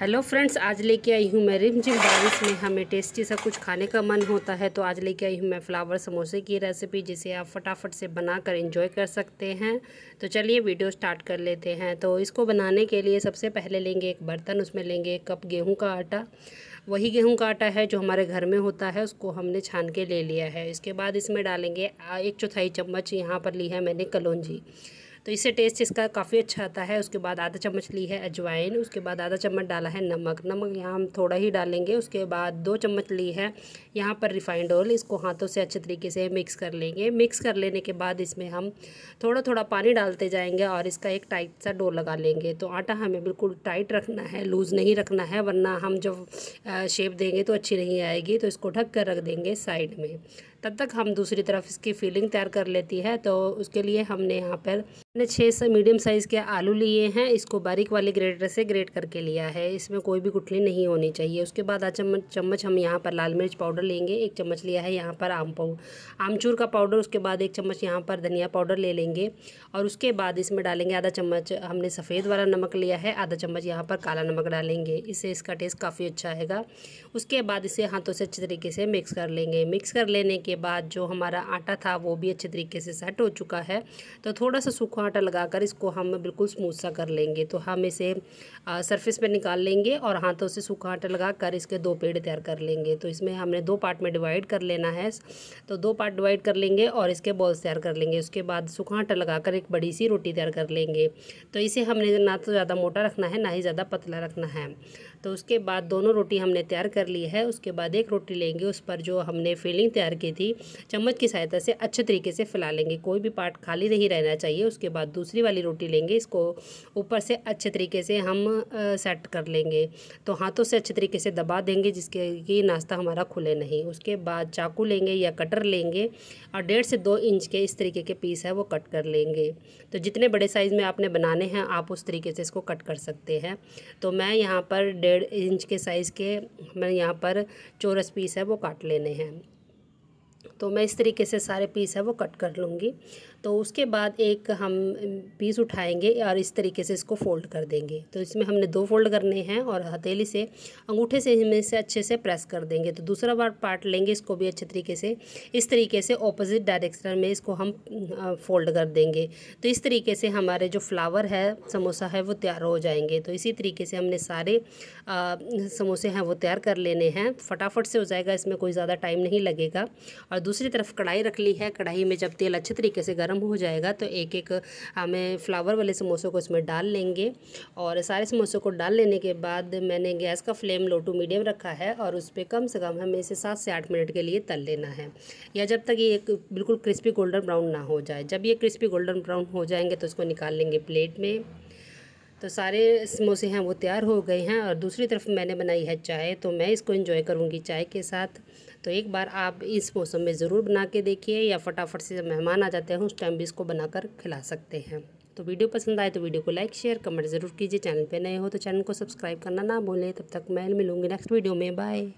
hello friends आज लेके आई हूँ मैं रिमझिम बारिश में हमें टेस्टी सा कुछ खाने का मन होता है तो आज लेके आई हूँ मैं फ्लावर समोसे की रेसिपी जिसे आप फटाफट से बनाकर एंजॉय कर सकते हैं तो चलिए वीडियो स्टार्ट कर लेते हैं तो इसको बनाने के लिए सबसे पहले लेंगे एक बर्तन उसमें लेंगे एक कप गेहूँ का आटा वही गेहूँ का आटा है जो हमारे घर में होता है उसको हमने छान के ले लिया है इसके बाद इसमें डालेंगे एक चौथाई चम्मच यहाँ पर ली है मैंने कलौजी तो इससे टेस्ट इसका काफ़ी अच्छा आता है उसके बाद आधा चम्मच ली है अजवाइन उसके बाद आधा चम्मच डाला है नमक नमक यहाँ हम थोड़ा ही डालेंगे उसके बाद दो चम्मच ली है यहाँ पर रिफाइंड ऑयल इसको हाथों से अच्छे तरीके से मिक्स कर लेंगे मिक्स कर लेने के बाद इसमें हम थोड़ा थोड़ा पानी डालते जाएंगे और इसका एक टाइट सा डो लगा लेंगे तो आटा हमें बिल्कुल टाइट रखना है लूज़ नहीं रखना है वरना हम जब शेप देंगे तो अच्छी नहीं आएगी तो इसको ढक कर रख देंगे साइड में तब तक हम दूसरी तरफ इसकी फीलिंग तैयार कर लेती है तो उसके लिए हमने यहाँ पर मैंने छः से मीडियम साइज़ के आलू लिए हैं इसको बारीक वाले ग्रेटर से ग्रेट करके लिया है इसमें कोई भी गुठली नहीं होनी चाहिए उसके बाद आधा चम्मच चम्मच हम यहाँ पर लाल मिर्च पाउडर लेंगे एक चम्मच लिया है यहाँ पर आम पाउ आमचूर का पाउडर उसके बाद एक चम्मच यहाँ पर धनिया पाउडर ले लेंगे और उसके बाद इसमें डालेंगे आधा चम्मच हमने सफ़ेद वाला नमक लिया है आधा चम्मच यहाँ पर काला नमक डालेंगे इससे इसका टेस्ट काफ़ी अच्छा आएगा उसके बाद इसे हाथों से अच्छे तरीके से मिक्स कर लेंगे मिक्स कर लेने के बाद जो हमारा आटा था वो भी अच्छे तरीके से सेट हो चुका है तो थोड़ा सा सूखा आटा लगाकर इसको हम बिल्कुल स्मूथ सा कर लेंगे तो हम इसे सरफेस पर निकाल लेंगे और हाथों से सूखा आटा लगा कर इसके दो पेड़ तैयार कर लेंगे तो इसमें हमने दो पार्ट में डिवाइड कर लेना है तो दो पार्ट डिवाइड कर लेंगे और इसके बॉल्स तैयार कर लेंगे उसके बाद सूखा आटा लगाकर एक बड़ी सी रोटी तैयार कर लेंगे तो इसे हमने ना तो ज़्यादा मोटा रखना है ना ही ज़्यादा पतला रखना है तो उसके बाद दोनों रोटी हमने तैयार कर ली है उसके बाद एक रोटी लेंगे उस पर जो हमने फिलिंग तैयार की थी चम्मच की सहायता से अच्छे तरीके से फैला लेंगे कोई भी पार्ट खाली नहीं रहना चाहिए उसके बाद दूसरी वाली रोटी लेंगे इसको ऊपर से अच्छे तरीके से हम सेट कर लेंगे तो हाथों से अच्छे तरीके से दबा देंगे जिसके कि नाश्ता हमारा खुले नहीं उसके बाद चाकू लेंगे या कटर लेंगे और डेढ़ से दो इंच के इस तरीके के पीस है वो कट कर लेंगे तो जितने बड़े साइज़ में आपने बनाने हैं आप उस तरीके से इसको कट कर सकते हैं तो मैं यहाँ पर डेढ़ इंच के साइज़ के मैं यहाँ पर चौरस पीस है वो काट लेने हैं तो मैं इस तरीके से सारे पीस है वो कट कर लूँगी तो उसके बाद एक हम पीस उठाएंगे और इस तरीके से इसको फोल्ड कर देंगे तो इसमें हमने दो फोल्ड करने हैं और हथेली से अंगूठे से इसमें से अच्छे से प्रेस कर देंगे तो दूसरा बार पार्ट लेंगे इसको भी अच्छे तरीके से इस तरीके से ऑपोजिट डायरेक्शन में इसको हम फोल्ड कर देंगे तो इस तरीके से हमारे जो फ्लावर है समोसा है वो तैयार हो जाएंगे तो इसी तरीके से हमने सारे समोसे हैं वो तैयार कर लेने हैं फटाफट से हो जाएगा इसमें कोई ज़्यादा टाइम नहीं लगेगा और और दूसरी तरफ कढ़ाई रख ली है कढ़ाई में जब तेल अच्छे तरीके से गर्म हो जाएगा तो एक एक हमें फ्लावर वाले समोसों को इसमें डाल लेंगे और सारे समोसों को डाल लेने के बाद मैंने गैस का फ्लेम लो टू मीडियम रखा है और उस पर कम से कम हमें इसे सात से आठ मिनट के लिए तल लेना है या जब तक ये एक बिल्कुल क्रिस्पी गोल्डन ब्राउन ना हो जाए जब ये क्रिस्पी गोल्डन ब्राउन हो जाएंगे तो उसको निकाल लेंगे प्लेट में तो सारे समोसे हैं वो तैयार हो गए हैं और दूसरी तरफ मैंने बनाई है चाय तो मैं इसको इन्जॉय करूँगी चाय के साथ तो एक बार आप इस मौसम में ज़रूर बना के देखिए या फटाफट से जब मेहमान आ जाते हैं उस टाइम भी इसको बनाकर खिला सकते हैं तो वीडियो पसंद आए तो वीडियो को लाइक शेयर कमेंट ज़रूर कीजिए चैनल पे नए हो तो चैनल को सब्सक्राइब करना ना भूलें तब तक मैं मिलूँगी नेक्स्ट वीडियो में बाय